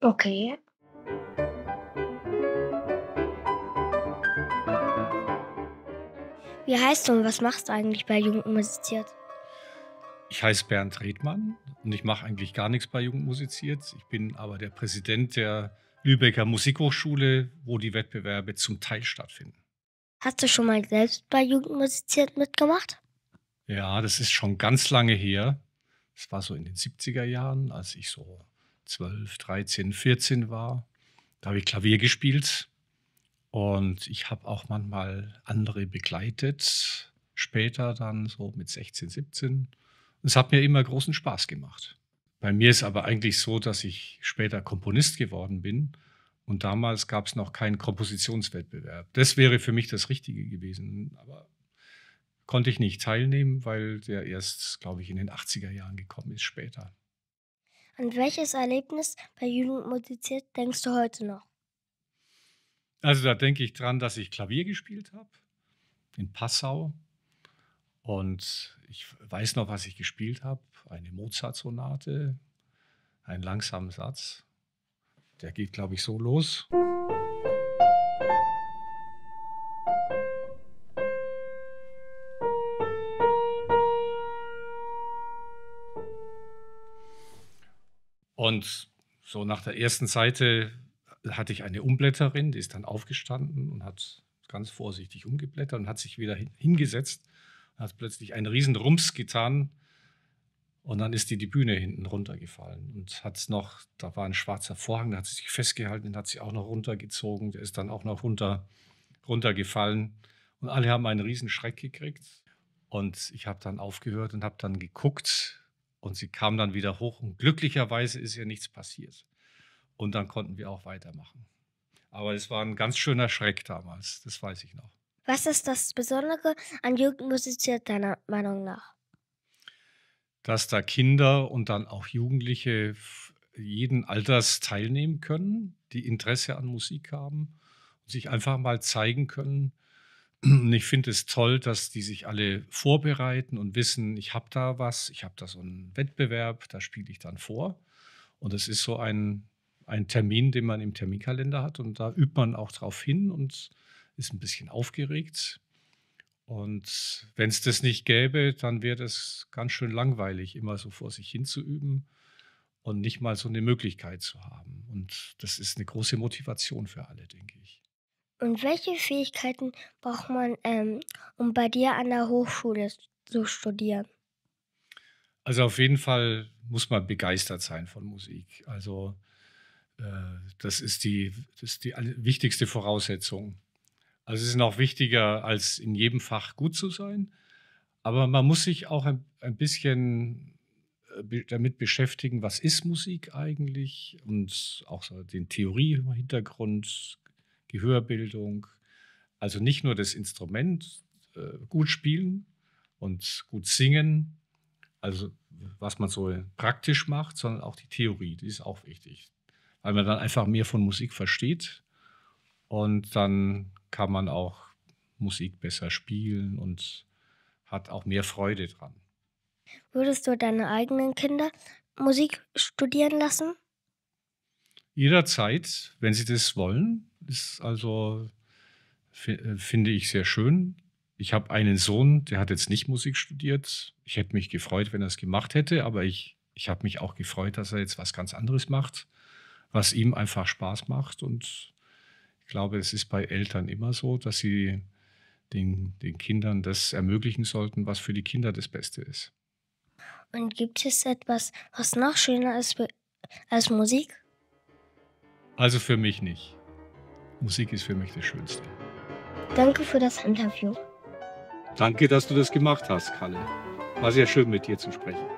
Okay. Wie heißt du und was machst du eigentlich bei Jugendmusiziert? Ich heiße Bernd Redmann und ich mache eigentlich gar nichts bei Jugendmusiziert. Ich bin aber der Präsident der Lübecker Musikhochschule, wo die Wettbewerbe zum Teil stattfinden. Hast du schon mal selbst bei Jugendmusiziert mitgemacht? Ja, das ist schon ganz lange her. Das war so in den 70er Jahren, als ich so 12, 13, 14 war. Da habe ich Klavier gespielt und ich habe auch manchmal andere begleitet. Später dann so mit 16, 17. es hat mir immer großen Spaß gemacht. Bei mir ist aber eigentlich so, dass ich später Komponist geworden bin. Und damals gab es noch keinen Kompositionswettbewerb. Das wäre für mich das Richtige gewesen. Aber konnte ich nicht teilnehmen, weil der erst, glaube ich, in den 80er Jahren gekommen ist, später. An welches Erlebnis bei Jugend denkst du heute noch? Also da denke ich dran, dass ich Klavier gespielt habe in Passau. Und ich weiß noch, was ich gespielt habe. Eine Mozart-Sonate, einen langsamen Satz. Der geht, glaube ich, so los. Und so nach der ersten Seite hatte ich eine Umblätterin, die ist dann aufgestanden und hat ganz vorsichtig umgeblättert und hat sich wieder hingesetzt und hat plötzlich einen riesen Rums getan. Und dann ist die die Bühne hinten runtergefallen und hat noch, da war ein schwarzer Vorhang, da hat sie sich festgehalten, den hat sie auch noch runtergezogen, der ist dann auch noch runter, runtergefallen. Und alle haben einen riesen Schreck gekriegt. Und ich habe dann aufgehört und habe dann geguckt, und sie kam dann wieder hoch und glücklicherweise ist ihr nichts passiert. Und dann konnten wir auch weitermachen. Aber es war ein ganz schöner Schreck damals, das weiß ich noch. Was ist das Besondere an Jugendmusiziert deiner Meinung nach? Dass da Kinder und dann auch Jugendliche jeden Alters teilnehmen können, die Interesse an Musik haben und sich einfach mal zeigen können, und ich finde es toll, dass die sich alle vorbereiten und wissen, ich habe da was, ich habe da so einen Wettbewerb, da spiele ich dann vor. Und es ist so ein, ein Termin, den man im Terminkalender hat und da übt man auch drauf hin und ist ein bisschen aufgeregt. Und wenn es das nicht gäbe, dann wäre das ganz schön langweilig, immer so vor sich hin zu üben und nicht mal so eine Möglichkeit zu haben. Und das ist eine große Motivation für alle, denke ich. Und welche Fähigkeiten braucht man, ähm, um bei dir an der Hochschule zu studieren? Also auf jeden Fall muss man begeistert sein von Musik. Also äh, das, ist die, das ist die wichtigste Voraussetzung. Also es ist noch wichtiger, als in jedem Fach gut zu sein. Aber man muss sich auch ein, ein bisschen äh, damit beschäftigen, was ist Musik eigentlich und auch so den Theoriehintergrund Gehörbildung. Also nicht nur das Instrument äh, gut spielen und gut singen, also was man so praktisch macht, sondern auch die Theorie, die ist auch wichtig, weil man dann einfach mehr von Musik versteht und dann kann man auch Musik besser spielen und hat auch mehr Freude dran. Würdest du deine eigenen Kinder Musik studieren lassen? Jederzeit, wenn sie das wollen ist also, äh, finde ich sehr schön. Ich habe einen Sohn, der hat jetzt nicht Musik studiert. Ich hätte mich gefreut, wenn er es gemacht hätte, aber ich, ich habe mich auch gefreut, dass er jetzt was ganz anderes macht, was ihm einfach Spaß macht. Und ich glaube, es ist bei Eltern immer so, dass sie den, den Kindern das ermöglichen sollten, was für die Kinder das Beste ist. Und gibt es etwas, was noch schöner ist als Musik? Also für mich nicht. Musik ist für mich das Schönste. Danke für das Interview. Danke, dass du das gemacht hast, Kalle. War sehr schön, mit dir zu sprechen.